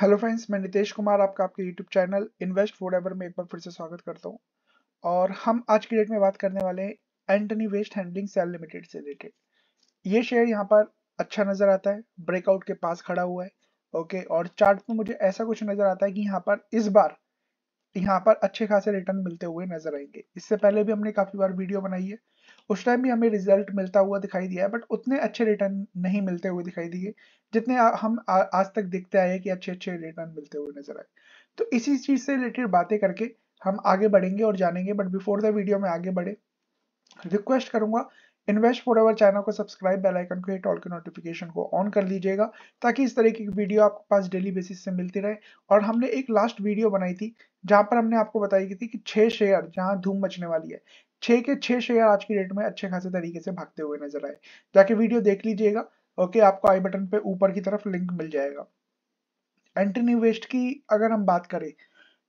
hello friends मैं नितेश कुमार आपका आपके यूट्यूब चैनल इन्वेस्ट एवर में एक बार फिर से स्वागत करता हूँ और हम आज की डेट में बात करने वाले हैं Antony waste handling cell limited से रिलेटेड ये शेयर यहाँ पर अच्छा नजर आता है ब्रेकआउट के पास खड़ा हुआ है ओके और चार्ट में मुझे ऐसा कुछ नजर आता है कि यहाँ पर इस बार यहाँ पर अच्छे खासे रिटर्न मिलते हुए नजर आएंगे इससे पहले भी हमने काफी बार वीडियो बनाई है उस टाइम भी हमें रिजल्ट मिलता हुआ दिखाई दिया है बट उतने अच्छे रिटर्न नहीं मिलते हुए दिखाई दिए जितने हम आज तक देखते आए कि अच्छे अच्छे रिटर्न मिलते हुए नजर आए तो इसी चीज से रिलेटेड बातें करके हम आगे बढ़ेंगे और जानेंगे बट बिफोर द वीडियो में आगे बढ़े रिक्वेस्ट करूंगा इन्वेस्ट फॉर एवर चैनल को सब्सक्राइब बेल आइकन को हिट ऑल के नोटिफिकेशन को ऑन कर लीजिएगा ताकि इस तरह की वीडियो आपके पास डेली बेसिस से मिलती रहे और हमने एक लास्ट वीडियो बनाई थी जहां पर हमने आपको बताई थी कि छह शेयर जहां धूम मचने वाली है छह के छह शेयर आज की डेट में अच्छे खासे तरीके से भागते हुए नजर आए जाके वीडियो देख लीजिएगा ओके आपको आई बटन पे ऊपर की तरफ लिंक मिल जाएगा एंटनी वेस्ट की अगर हम बात करें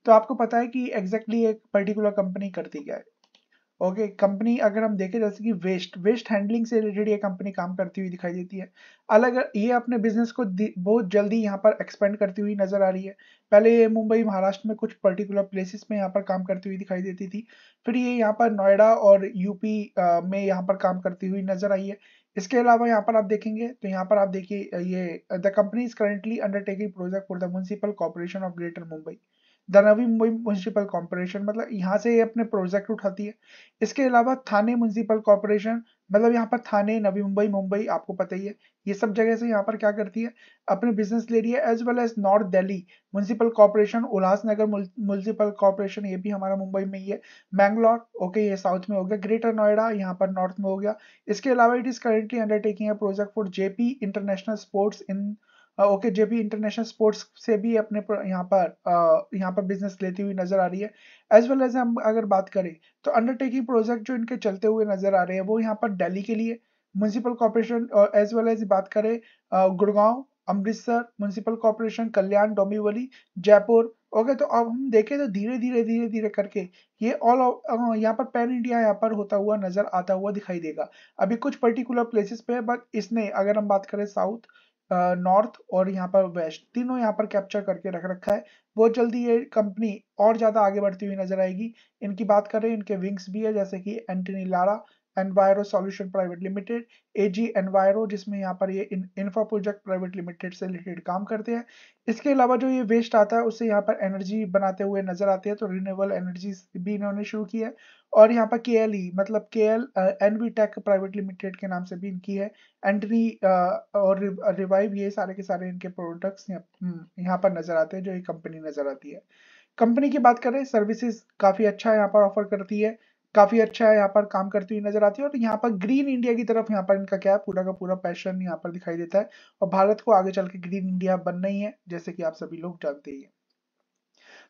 तो आपको पता है कि एग्जैक्टली exactly एक पर्टिकुलर कंपनी करती क्या है ओके कंपनी अगर हम देखें जैसे कि वेस्ट वेस्ट हैंडलिंग से रिलेटेड ये कंपनी काम करती हुई दिखाई देती है अलग ये अपने बिजनेस को बहुत जल्दी यहाँ पर एक्सपेंड करती हुई नजर आ रही है पहले ये मुंबई महाराष्ट्र में कुछ पर्टिकुलर प्लेसेस में यहाँ पर काम करती हुई दिखाई देती थी फिर ये यहाँ पर नोएडा और यूपी में यहाँ पर काम करती हुई नजर आई है इसके अलावा यहाँ पर आप देखेंगे तो यहाँ पर आप देखिए ये the company is currently undertaking project for the municipal corporation of greater Mumbai Navi Mumbai municipal corporation मतलब यहाँ से ये अपने प्रोजेक्ट उठाती है इसके अलावा थाने म्यूनसिपल कॉर्पोरेशन मतलब यहाँ पर थाने नवी मुंबई मुंबई आपको पता ही है ये सब जगह से यहाँ पर क्या करती है अपने बिजनेस ले रही है as well as north Delhi municipal corporation Ulhasnagar municipal corporation ये भी हमारा मुंबई में ही है मैंगलोर ओके ये साउथ में हो गया ग्रेटर नोएडा यहाँ पर नॉर्थ में हो गया इसके अलावा it is currently undertaking project for Jaypee international sports in okay Jaypee international sports से भी अपने यहाँ पर यहाँ पर बिजनेस लेती हुई नजर आ रही है एज वेल एज हम अगर बात करें तो अंडरटेकिंग प्रोजेक्ट जो इनके चलते हुए नजर आ रहे हैं वो यहाँ पर दिल्ली के लिए म्यूनसिपल कॉरपोरेशन और एज वेल एज बात करें Gurgaon Amritsar municipal corporation Kalyan Dombivli Jaipur okay तो अब हम देखें तो धीरे धीरे धीरे धीरे करके ये ऑल यहाँ पर पैन इंडिया यहाँ पर होता हुआ नजर आता हुआ दिखाई देगा अभी कुछ पर्टिकुलर प्लेसेस पे है बट इसने अगर हम बात करें साउथ नॉर्थ और यहाँ पर वेस्ट तीनों यहाँ पर कैप्चर करके रख रखा है बहुत जल्दी ये कंपनी और ज़्यादा आगे बढ़ती हुई नजर आएगी इनकी बात करें इनके विंग्स भी है जैसे कि Antony Lara enviro solution private limited AG enviro जिसमें यहाँ पर ये इन्फ्रा प्रोजेक्ट प्राइवेट लिमिटेड से रिलेटेड काम करते हैं इसके अलावा जो ये वेस्ट आता है उससे यहाँ पर एनर्जी बनाते हुए नजर आते हैं तो रिन्यूएबल एनर्जी भी इन्होंने शुरू की है और यहाँ पर के एल ई मतलब के L N V tech private limited के नाम से भी इनकी है एंटनी और रिवाइव ये सारे के सारे इनके प्रोडक्ट्स हम्म, यहाँ पर नजर आते हैं जो ये कंपनी नजर आती है कंपनी की बात करें सर्विसेज काफ़ी अच्छा यहाँ पर ऑफर करती है काफी अच्छा यहाँ पर काम करती हुई नजर आती है और यहाँ पर ग्रीन इंडिया की तरफ यहाँ पर इनका क्या है पूरा का पूरा पैशन यहाँ पर दिखाई देता है और भारत को आगे चल के ग्रीन इंडिया बनना ही है जैसे कि आप सभी लोग जानते ही हैं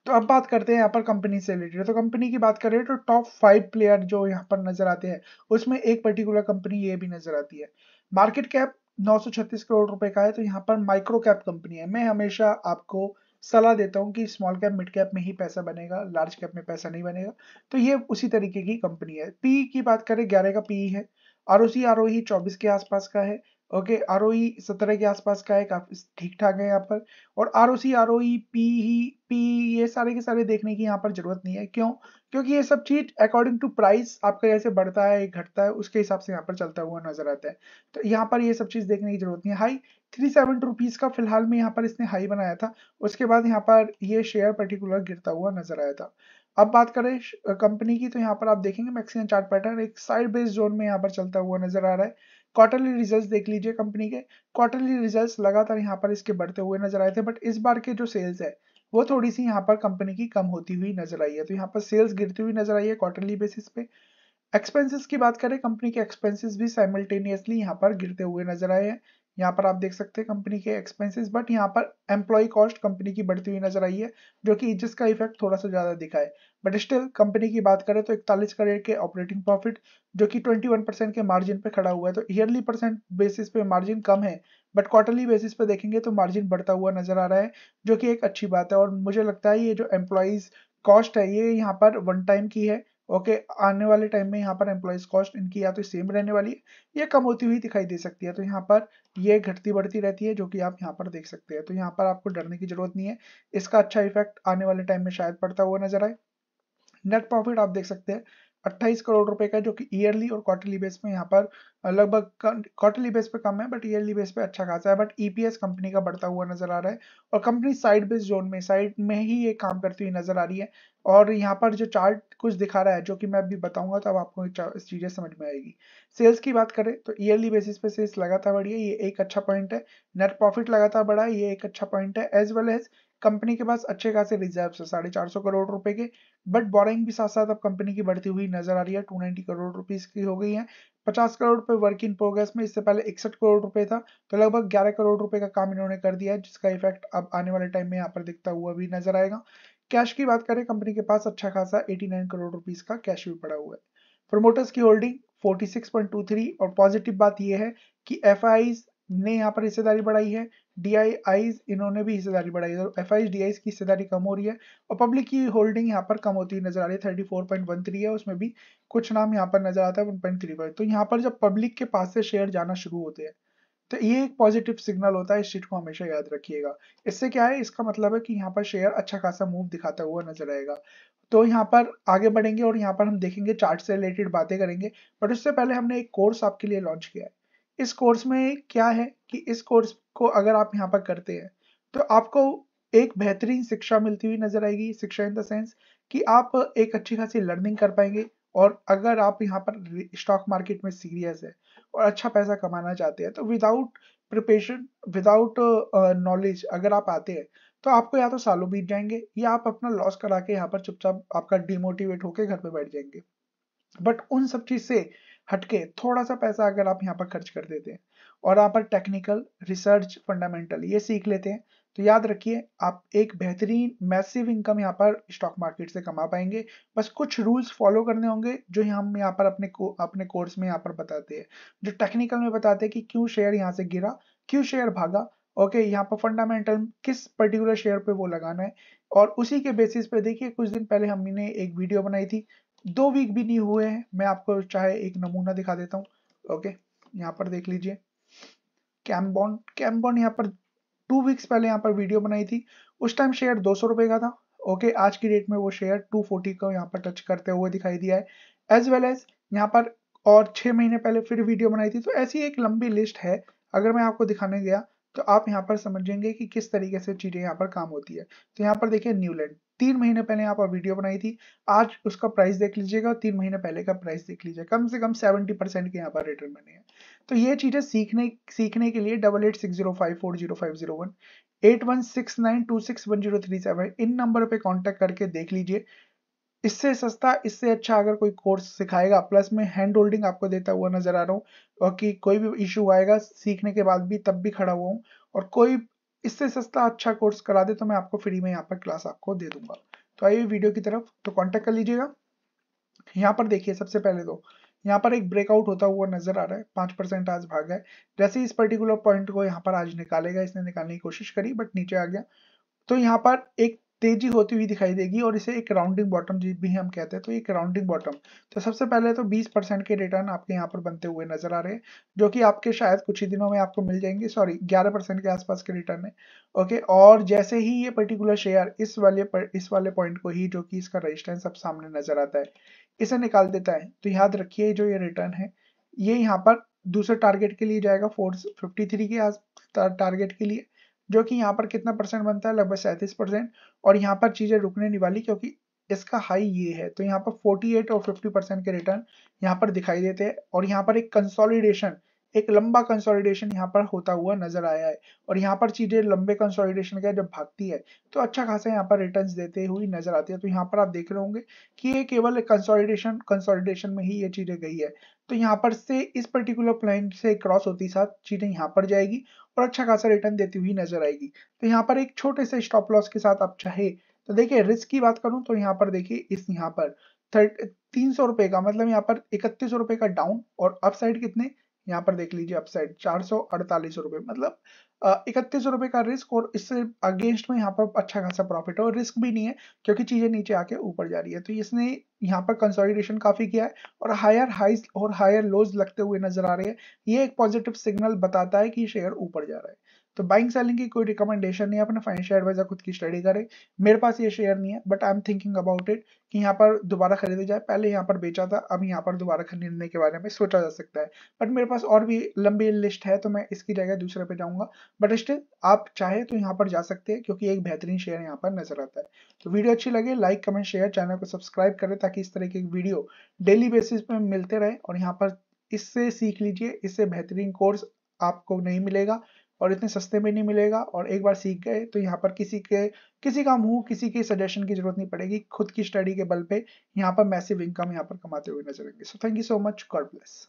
तो अब बात करते हैं यहाँ पर कंपनी से रिलेटेड तो कंपनी की बात करें तो टॉप फाइव प्लेयर जो यहाँ पर नजर आते हैं उसमें एक पर्टिकुलर कंपनी ये भी नजर आती है मार्केट कैप 936 करोड़ रुपए का है तो यहाँ पर माइक्रो कैप कंपनी है मैं हमेशा आपको सलाह देता हूँ कि स्मॉल कैप मिड कैप में ही पैसा बनेगा लार्ज कैप में पैसा नहीं बनेगा तो ये उसी तरीके की कंपनी है पी की बात करें ग्यारह का पी है आर ओ सी आर ओ चौबीस के आसपास का है ओके आर ओ ही सत्रह के आसपास का है काफी ठीक ठाक है यहाँ पर और R O C R O ही पी ही पी ये सारे के सारे देखने की यहाँ पर जरूरत नहीं है क्यों क्योंकि ये सब चीज अकॉर्डिंग टू प्राइस आपका जैसे बढ़ता है घटता है उसके हिसाब से यहाँ पर चलता हुआ नजर आता है तो यहाँ पर ये सब चीज देखने की जरूरत नहीं है हाई थ्री सेवन रुपीज़ का फिलहाल में यहाँ पर इसने हाई बनाया था उसके बाद यहाँ पर ये शेयर पर्टिकुलर गिरता हुआ नजर आया था अब बात करें कंपनी की तो यहाँ पर आप देखेंगे मैक्सिमम चार्ट पैटर्न एक साइड बेस जोन में यहाँ पर चलता हुआ नजर आ रहा है क्वार्टरली रिजल्ट्स देख लीजिए कंपनी के क्वार्टरली रिजल्ट्स लगातार यहाँ पर इसके बढ़ते हुए नजर आए थे बट इस बार के जो सेल्स है वो थोड़ी सी यहाँ पर कंपनी की कम होती हुई नजर आई है तो यहाँ पर सेल्स गिरती हुई नजर आई है क्वार्टरली बेसिस पे एक्सपेंसिस की बात करें कंपनी के एक्सपेंसिस भी साइमल्टेनियसली यहाँ पर गिरते हुए नजर आए हैं यहाँ पर आप देख सकते हैं कंपनी के एक्सपेंसेस बट यहाँ पर एम्प्लॉय कॉस्ट कंपनी की बढ़ती हुई नजर आई है जो कि जिसका इफेक्ट थोड़ा सा ज्यादा दिखा है बट स्टिल कंपनी की बात करें तो इकतालीस करोड़ के ऑपरेटिंग प्रॉफिट जो कि 21 परसेंट के मार्जिन पे खड़ा हुआ है तो ईयरली परसेंट बेसिस पे मार्जिन कम है बट क्वार्टरली बेसिस पे देखेंगे तो मार्जिन बढ़ता हुआ नजर आ रहा है जो कि एक अच्छी बात है और मुझे लगता है ये जो एम्प्लॉयज कॉस्ट है ये यहाँ पर वन टाइम की है ओके okay, आने वाले टाइम में यहाँ पर एम्प्लॉयज कॉस्ट इनकी या तो सेम रहने वाली है या कम होती हुई दिखाई दे सकती है तो यहाँ पर ये घटती बढ़ती रहती है जो कि आप यहाँ पर देख सकते हैं तो यहाँ पर आपको डरने की जरूरत नहीं है इसका अच्छा इफेक्ट आने वाले टाइम में शायद पड़ता हुआ नजर आए नेट प्रॉफिट आप देख सकते हैं अट्ठाईस करोड़ रुपए का जो कि ईयरली और क्वार्टरली बेस में यहाँ पर लगभग क्वार्टरली बेस पे कम है बट ईयरली बेस पे अच्छा खासा है बट ईपीएस कंपनी का बढ़ता हुआ नजर आ रहा है और कंपनी साइड बेस जोन में साइड में ही ये काम करती हुई नजर आ रही है और यहाँ पर जो चार्ट कुछ दिखा रहा है जो कि मैं अभी बताऊंगा तो अब आपको चीजें समझ में आएगी सेल्स की बात करें तो ईयरली बेसिस पे सेल्स लगातार बढ़ी है ये एक अच्छा पॉइंट है नेट प्रॉफिट लगातार बढ़ा है ये एक अच्छा पॉइंट है एज वेल एज कंपनी के पास अच्छे खासे रिजर्व है साढ़े चार सौ करोड़ रुपए के बट बोरिंग भी साथ साथ अब कंपनी की बढ़ती हुई नजर आ रही है नाइनटी करोड़ रुपीज की हो गई है पचास करोड़ रुपए वर्क इन प्रोग्रेस में इससे पहले इकसठ करोड़ रुपए था तो लगभग ग्यारह करोड़ रुपए का काम इन्होंने कर दिया है जिसका इफेक्ट अब आने वाले टाइम में यहाँ पर दिखता हुआ भी नजर आएगा कैश की बात करें कंपनी के पास अच्छा खासा eighty nine crore rupees cash कैश भी पड़ा हुआ है प्रोमोटर्स की holding forty six point two three और पॉजिटिव बात यह है कि एफ ने यहाँ पर हिस्सेदारी बढ़ाई है डी आई आईज इन्होंने भी हिस्सेदारी बढ़ाई है एफ आई डी आईज की हिस्सेदारी कम हो रही है और पब्लिक की होल्डिंग यहाँ पर कम होती हुई नजर आ रही है thirty four point one three है उसमें भी कुछ नाम यहाँ पर नजर आता है वन तो यहाँ पर जब पब्लिक के पास से शेयर जाना शुरू होते हैं तो ये एक पॉजिटिव सिग्नल होता है इस चीज को हमेशा याद रखिएगा इससे क्या है इसका मतलब है कि यहाँ पर शेयर अच्छा खासा मूव दिखाता हुआ नजर आएगा तो यहाँ पर आगे बढ़ेंगे और यहाँ पर हम देखेंगे चार्ट से रिलेटेड बातें करेंगे बट उससे पहले हमने एक कोर्स आपके लिए लॉन्च किया है इस कोर्स में क्या है कि इस कोर्स को अगर आप यहाँ पर करते हैं तो आपको एक बेहतरीन शिक्षा मिलती हुई नजर आएगी शिक्षा इन द सेंस कि आप एक अच्छी खासी लर्निंग कर पाएंगे और अगर आप यहाँ पर स्टॉक मार्केट में सीरियस है और अच्छा पैसा कमाना चाहते हैं तो विदाउट प्रिपरेशन विदाउट नॉलेज अगर आप आते हैं तो आपको या तो सालों बीत जाएंगे या आप अपना लॉस करा के यहाँ पर चुपचाप आपका डिमोटिवेट होके घर पर बैठ जाएंगे बट उन सब चीज से हटके थोड़ा सा पैसा अगर आप यहाँ पर खर्च कर देते हैं और यहाँ पर टेक्निकल रिसर्च फंडामेंटल ये सीख लेते हैं तो याद रखिए आप एक बेहतरीन मैसिव इनकम यहाँ पर स्टॉक मार्केट से कमा पाएंगे बस कुछ रूल्स फॉलो करने होंगे जो हम यहाँ पर अपने को, अपने कोर्स में यहाँ पर बताते हैं जो टेक्निकल में बताते हैं कि क्यों शेयर यहाँ से गिरा क्यों शेयर भागा ओके okay, यहाँ पर फंडामेंटल किस पर्टिकुलर शेयर पे वो लगाना है और उसी के बेसिस पे देखिए कुछ दिन पहले हमने एक वीडियो बनाई थी दो वीक भी नहीं हुए हैं मैं आपको चाहे एक नमूना दिखा देता हूँ ओके यहाँ पर देख लीजिए कैम्बॉन कैम्बॉन यहाँ पर टू वीक्स पहले यहाँ पर वीडियो बनाई थी उस टाइम शेयर दो सौ का था ओके आज की डेट में वो शेयर टू फोर्टी को यहाँ पर टच करते हुए दिखाई दिया है एज वेल एज यहाँ पर और छह महीने पहले फिर वीडियो बनाई थी तो ऐसी एक लंबी लिस्ट है अगर मैं आपको दिखाने गया तो आप यहाँ पर समझेंगे कि किस तरीके से चीज़ें यहाँ पर काम होती है तो यहाँ पर देखिए न्यूलैंड तीन महीने पहले यहाँ पर वीडियो बनाई थी आज उसका प्राइस देख लीजिएगा तीन महीने पहले का प्राइस देख लीजिए कम से कम सेवेंटी परसेंट के यहाँ पर रिटर्न बने हैं तो ये चीज़ें सीखने सीखने के लिए double eight six zero five four zero five zero one eight one six nine two six one zero three seven इन नंबर पर कॉन्टेक्ट करके देख लीजिए इससे सस्ता इससे अच्छा अगर कोई कोर्स सिखाएगा प्लस मैं हैंड होल्डिंग आपको देता हुआ नजर आ रहा हूँ और कि कोई भी इशू आएगा सीखने के बाद भी तब भी खड़ा हुआ हूँ और कोई इससे सस्ता अच्छा कोर्स करा दे तो मैं आपको फ्री में यहाँ पर क्लास आपको दे दूंगा तो आइए वीडियो की तरफ तो कॉन्टेक्ट कर लीजिएगा यहाँ पर देखिए सबसे पहले तो यहाँ पर एक ब्रेकआउट होता हुआ नजर आ रहा है पांच परसेंट आज भाग है जैसे इस पर्टिकुलर पॉइंट को यहाँ पर आज निकालेगा इसने निकालने की कोशिश करी बट नीचे आ गया तो यहाँ पर एक तेजी होती हुई दिखाई देगी और इसे एक राउंडिंग बॉटम भी हम कहते हैं तो एक राउंडिंग बॉटम तो सबसे पहले तो 20 परसेंट के रिटर्न आपके यहाँ पर बनते हुए नजर आ रहे हैं जो कि आपके शायद कुछ ही दिनों में आपको मिल जाएंगे सॉरी 11 परसेंट के आसपास के रिटर्न है ओके और जैसे ही ये पर्टिकुलर शेयर इस वाले पर, इस वाले पॉइंट को ही जो कि इसका रजिस्टेंस अब सामने नजर आता है इसे निकाल देता है तो याद रखिए जो ये रिटर्न है ये यहाँ पर दूसरे टारगेट के लिए जाएगा फोर के आस टारगेट के लिए जो कि यहाँ पर कितना परसेंट बनता है लगभग सैंतीस परसेंट और यहाँ पर चीज़ें रुकने नहीं वाली क्योंकि इसका हाई ये है तो यहाँ पर 48 और 50 परसेंट के रिटर्न यहाँ पर दिखाई देते हैं और यहाँ पर एक कंसोलिडेशन एक लंबा कंसोलिडेशन यहाँ पर होता हुआ नजर आया है और यहाँ पर चीजें लंबे कंसोलिडेशन का जब भागती है तो अच्छा खासा यहाँ पर रिटर्न्स देते हुई नजर आती है तो यहाँ पर आप देख रहे होंगे कि ये केवल कंसोलिडेशन कंसोलिडेशन में ही ये चीजें गई है तो यहाँ पर से इस पर्टिकुलर प्लान से क्रॉस होती साथ चीजें यहाँ पर जाएगी और अच्छा खासा रिटर्न देती हुई नजर आएगी तो यहाँ पर एक छोटे से स्टॉप लॉस के साथ आप चाहे तो देखिये रिस्क की बात करूं तो यहाँ पर देखिए इस यहाँ पर तीन सौ रुपए का मतलब यहाँ पर इकतीस रुपए का डाउन और अपसाइड कितने यहाँ पर देख लीजिए अपसाइड चार सौ अड़तालीस रुपए मतलब इकतीस रुपए का रिस्क और इससे अगेंस्ट में यहाँ पर अच्छा खासा प्रॉफिट है और रिस्क भी नहीं है क्योंकि चीजें नीचे आके ऊपर जा रही है तो इसने यहाँ पर कंसोलिडेशन काफी किया है और हायर हाइज और हायर लोज लगते हुए नजर आ रहे हैं ये एक पॉजिटिव सिग्नल बताता है कि शेयर ऊपर जा रहा है तो बाइंग सेलिंग की कोई रिकमेंडेशन नहीं अपने फाइनेंशियल एडवाइजर खुद की स्टडी करें मेरे पास ये शेयर नहीं है but I am thinking about it कि यहाँ पर दोबारा खरीदे जाए पहले यहाँ पर बेचा था अब यहाँ पर दोबारा खरीदने के बारे में सोचा जा सकता है बट मेरे पास और भी लंबी लिस्ट है तो मैं इसकी जगह दूसरे पे जाऊँगा बट स्टिल आप चाहे तो यहाँ पर जा सकते हैं क्योंकि एक बेहतरीन शेयर यहाँ पर नजर आता है तो वीडियो अच्छी लगे लाइक कमेंट शेयर चैनल को सब्सक्राइब करें ताकि इस तरह के वीडियो डेली बेसिस पे मिलते रहे और यहाँ पर इससे सीख लीजिए इससे बेहतरीन कोर्स आपको नहीं मिलेगा और इतने सस्ते में नहीं मिलेगा और एक बार सीख गए तो यहाँ पर किसी के किसी का मुंह किसी के सजेशन की जरूरत नहीं पड़ेगी खुद की स्टडी के बल पे यहाँ पर मैसिव इनकम यहाँ पर कमाते हुए नजर आएंगे so thank you so much God bless